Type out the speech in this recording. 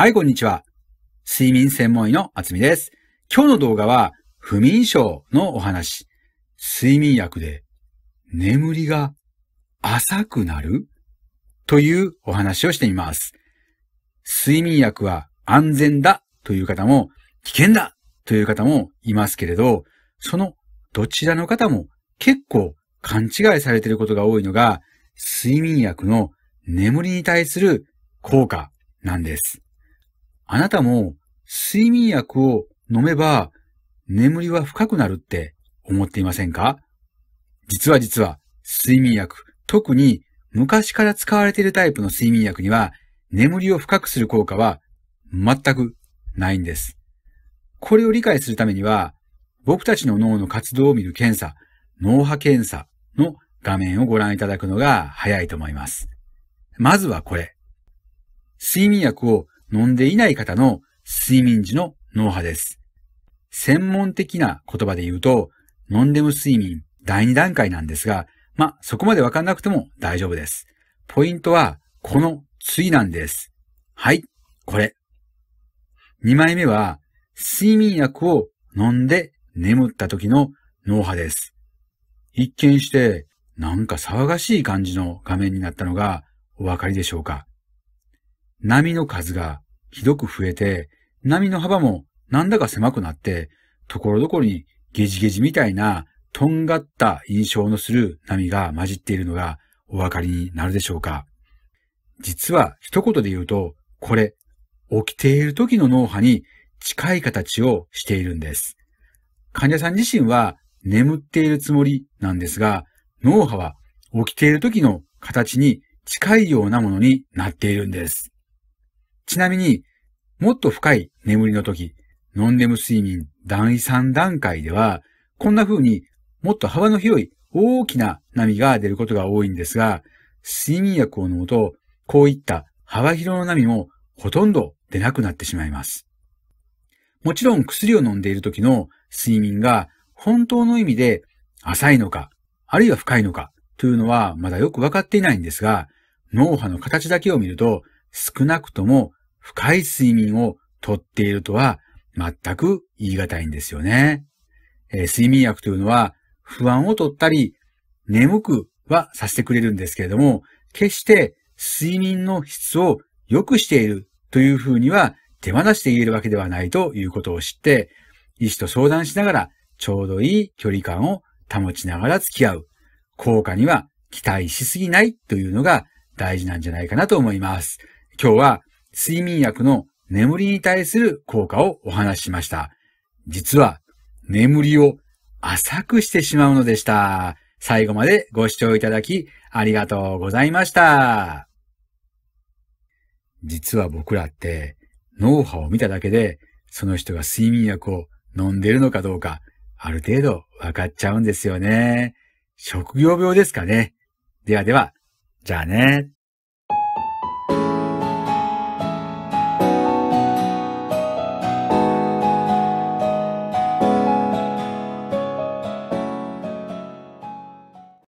はい、こんにちは。睡眠専門医のあつみです。今日の動画は、不眠症のお話。睡眠薬で眠りが浅くなるというお話をしてみます。睡眠薬は安全だという方も、危険だという方もいますけれど、そのどちらの方も結構勘違いされていることが多いのが、睡眠薬の眠りに対する効果なんです。あなたも睡眠薬を飲めば眠りは深くなるって思っていませんか実は実は睡眠薬、特に昔から使われているタイプの睡眠薬には眠りを深くする効果は全くないんです。これを理解するためには僕たちの脳の活動を見る検査、脳波検査の画面をご覧いただくのが早いと思います。まずはこれ。睡眠薬を飲んでいない方の睡眠時の脳波です。専門的な言葉で言うと、ノンレム睡眠第2段階なんですが、まあ、そこまでわかんなくても大丈夫です。ポイントは、この次なんです。はい、これ。2枚目は、睡眠薬を飲んで眠った時の脳波です。一見して、なんか騒がしい感じの画面になったのがお分かりでしょうか波の数がひどく増えて、波の幅もなんだか狭くなって、ところどころにゲジゲジみたいなとんがった印象のする波が混じっているのがお分かりになるでしょうか。実は一言で言うと、これ、起きている時の脳波に近い形をしているんです。患者さん自身は眠っているつもりなんですが、脳波は起きている時の形に近いようなものになっているんです。ちなみに、もっと深い眠りの時、ノンレム睡眠第3段階では、こんな風にもっと幅の広い大きな波が出ることが多いんですが、睡眠薬を飲むと、こういった幅広の波もほとんど出なくなってしまいます。もちろん薬を飲んでいる時の睡眠が本当の意味で浅いのか、あるいは深いのかというのはまだよくわかっていないんですが、脳波の形だけを見ると少なくとも深い睡眠をとっているとは全く言い難いんですよね。えー、睡眠薬というのは不安をとったり、眠くはさせてくれるんですけれども、決して睡眠の質を良くしているというふうには手放して言えるわけではないということを知って、医師と相談しながらちょうどいい距離感を保ちながら付き合う。効果には期待しすぎないというのが大事なんじゃないかなと思います。今日は睡眠薬の眠りに対する効果をお話ししました。実は、眠りを浅くしてしまうのでした。最後までご視聴いただきありがとうございました。実は僕らって脳波を見ただけでその人が睡眠薬を飲んでるのかどうかある程度わかっちゃうんですよね。職業病ですかね。ではでは、じゃあね。